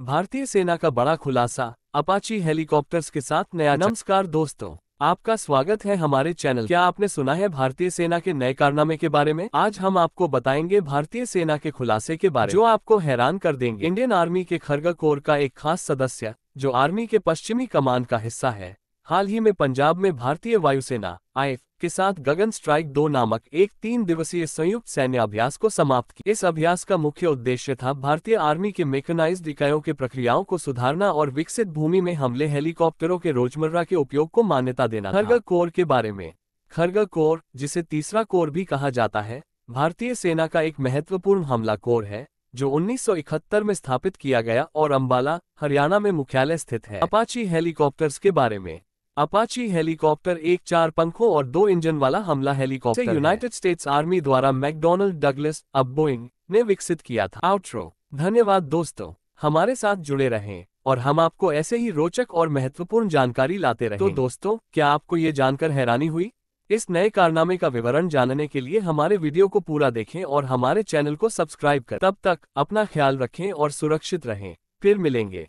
भारतीय सेना का बड़ा खुलासा अपाची हेलीकॉप्टर्स के साथ नया नमस्कार दोस्तों आपका स्वागत है हमारे चैनल क्या आपने सुना है भारतीय सेना के नए कारनामे के बारे में आज हम आपको बताएंगे भारतीय सेना के खुलासे के बारे जो आपको हैरान कर देंगे इंडियन आर्मी के खरग कोर का एक खास सदस्य जो आर्मी के पश्चिमी कमान का हिस्सा है हाल ही में पंजाब में भारतीय वायुसेना आई के साथ गगन स्ट्राइक दो नामक एक तीन दिवसीय संयुक्त सैन्य अभ्यास को समाप्त किया इस अभ्यास का मुख्य उद्देश्य था भारतीय आर्मी के मेकनाइज इकाइयों के प्रक्रियाओं को सुधारना और विकसित भूमि में हमले हेलीकॉप्टरों के रोजमर्रा के उपयोग को मान्यता देना खरगा कोर के बारे में खरग कोर जिसे तीसरा कोर भी कहा जाता है भारतीय सेना का एक महत्वपूर्ण हमला कोर है जो 1971 में स्थापित किया गया और अंबाला हरियाणा में मुख्यालय स्थित है अपाची हेलीकॉप्टर्स के बारे में अपाची हेलीकॉप्टर एक चार पंखों और दो इंजन वाला हमला हेलीकॉप्टर यूनाइटेड स्टेट्स आर्मी द्वारा मैकडोनल्ड डगलस अब बोइंग ने विकसित किया था आउट्रो धन्यवाद दोस्तों हमारे साथ जुड़े रहें और हम आपको ऐसे ही रोचक और महत्वपूर्ण जानकारी लाते रहे तो दोस्तों क्या आपको ये जानकर हैरानी हुई इस नए कारनामे का विवरण जानने के लिए हमारे वीडियो को पूरा देखें और हमारे चैनल को सब्सक्राइब करें तब तक अपना ख्याल रखें और सुरक्षित रहें फिर मिलेंगे